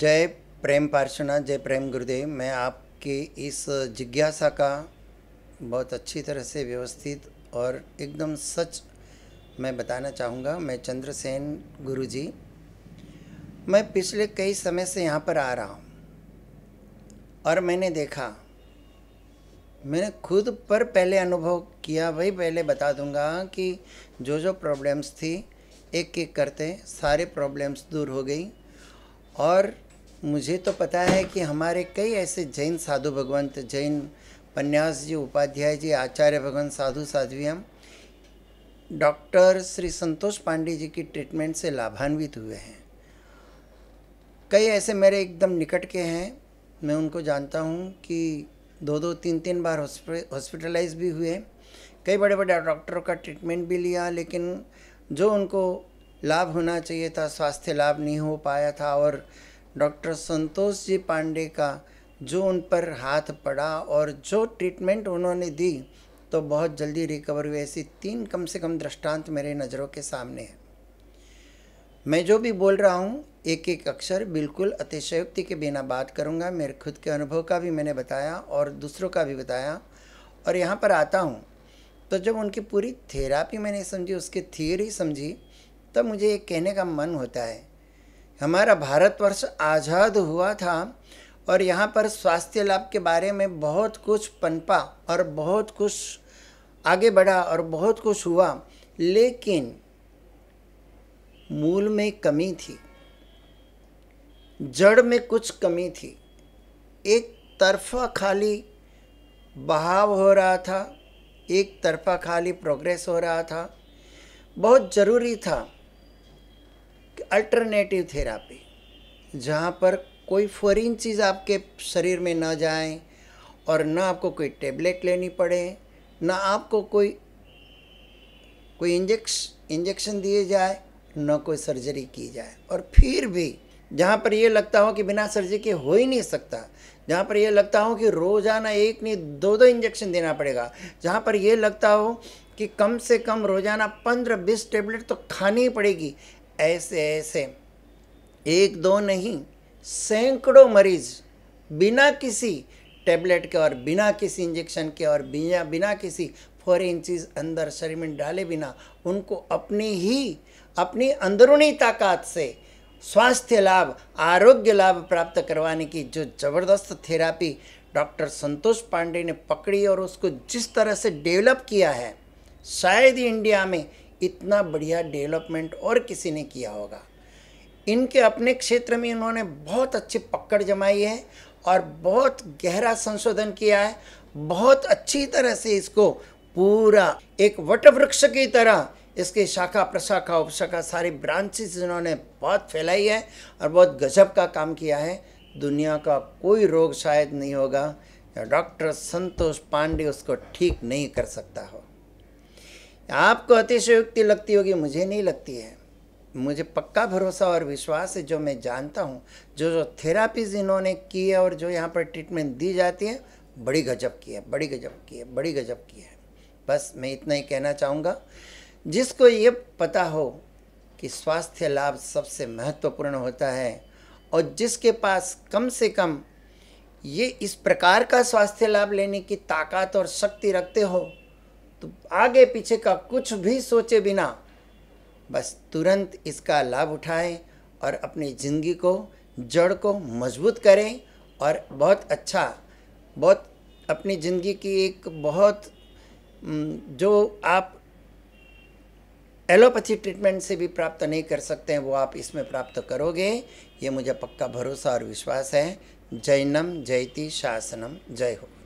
जय प्रेम पार्शना जय प्रेम गुरुदेव मैं आपके इस जिज्ञासा का बहुत अच्छी तरह से व्यवस्थित और एकदम सच मैं बताना चाहूँगा मैं चंद्रसेन गुरु जी मैं पिछले कई समय से यहाँ पर आ रहा हूँ और मैंने देखा मैंने खुद पर पहले अनुभव किया वही पहले बता दूंगा कि जो जो प्रॉब्लम्स थी एक एक करते सारे प्रॉब्लम्स दूर हो गई और मुझे तो पता है कि हमारे कई ऐसे जैन साधु भगवंत जैन पन्यास जी उपाध्याय जी आचार्य भगवंत साधु साध्वी हम डॉक्टर श्री संतोष पांडे जी की ट्रीटमेंट से लाभान्वित हुए हैं कई ऐसे मेरे एकदम निकट के हैं मैं उनको जानता हूँ कि दो दो तीन तीन बार हॉस्पिटलाइज भी हुए कई बड़े बड़े डॉक्टरों का ट्रीटमेंट भी लिया लेकिन जो उनको लाभ होना चाहिए था स्वास्थ्य लाभ नहीं हो पाया था और डॉक्टर संतोष जी पांडे का जो उन पर हाथ पड़ा और जो ट्रीटमेंट उन्होंने दी तो बहुत जल्दी रिकवर हुए ऐसी तीन कम से कम दृष्टांत मेरे नज़रों के सामने है मैं जो भी बोल रहा हूँ एक एक अक्षर बिल्कुल अतिशयोक्ति के बिना बात करूँगा मेरे खुद के अनुभव का भी मैंने बताया और दूसरों का भी बताया और यहाँ पर आता हूँ तो जब उनकी पूरी थेरापी मैंने समझी उसकी थियरी समझी तब मुझे ये कहने का मन होता है हमारा भारतवर्ष आज़ाद हुआ था और यहाँ पर स्वास्थ्य लाभ के बारे में बहुत कुछ पनपा और बहुत कुछ आगे बढ़ा और बहुत कुछ हुआ लेकिन मूल में कमी थी जड़ में कुछ कमी थी एक तरफा खाली बहाव हो रहा था एक तरफा खाली प्रोग्रेस हो रहा था बहुत ज़रूरी था अल्टरनेटिव थेरापी जहाँ पर कोई फॉरिन चीज़ आपके शरीर में ना जाए और ना आपको कोई टेबलेट लेनी पड़े ना आपको कोई कोई इंजेक्श इंजेक्शन दिए जाए ना कोई सर्जरी की जाए और फिर भी जहाँ पर यह लगता हो कि बिना सर्जरी के हो ही नहीं सकता जहाँ पर यह लगता हो कि रोज़ाना एक नहीं दो दो इंजेक्शन देना पड़ेगा जहाँ पर यह लगता हो कि कम से कम रोज़ाना पंद्रह बीस टेबलेट तो खानी ही पड़ेगी ऐसे ऐसे एक दो नहीं सैकड़ों मरीज बिना किसी टैबलेट के और बिना किसी इंजेक्शन के और बिना बिना किसी फोर इंचज अंदर शरीर में डाले बिना उनको अपनी ही अपनी अंदरूनी ताकत से स्वास्थ्य लाभ आरोग्य लाभ प्राप्त करवाने की जो ज़बरदस्त थेरापी डॉक्टर संतोष पांडे ने पकड़ी और उसको जिस तरह से डेवलप किया है शायद ही इंडिया में इतना बढ़िया डेवलपमेंट और किसी ने किया होगा इनके अपने क्षेत्र में इन्होंने बहुत अच्छी पकड़ जमाई है और बहुत गहरा संशोधन किया है बहुत अच्छी तरह से इसको पूरा एक वटवृक्ष की तरह इसकी शाखा प्रशाखा उपशाखा सारी ब्रांचेस इन्होंने बहुत फैलाई है और बहुत गजब का काम किया है दुनिया का कोई रोग शायद नहीं होगा डॉक्टर संतोष पांडे उसको ठीक नहीं कर सकता हो आपको अतिशयोक्ति लगती होगी मुझे नहीं लगती है मुझे पक्का भरोसा और विश्वास है जो मैं जानता हूँ जो जो थेरापीज इन्होंने की है और जो यहाँ पर ट्रीटमेंट दी जाती है बड़ी गजब की है बड़ी गजब की है बड़ी गजब की है बस मैं इतना ही कहना चाहूँगा जिसको ये पता हो कि स्वास्थ्य लाभ सबसे महत्वपूर्ण होता है और जिसके पास कम से कम ये इस प्रकार का स्वास्थ्य लाभ लेने की ताकत और शक्ति रखते हो तो आगे पीछे का कुछ भी सोचे बिना बस तुरंत इसका लाभ उठाएं और अपनी ज़िंदगी को जड़ को मजबूत करें और बहुत अच्छा बहुत अपनी ज़िंदगी की एक बहुत जो आप एलोपैथी ट्रीटमेंट से भी प्राप्त नहीं कर सकते हैं वो आप इसमें प्राप्त करोगे ये मुझे पक्का भरोसा और विश्वास है जय नम जयति शासनम जय हो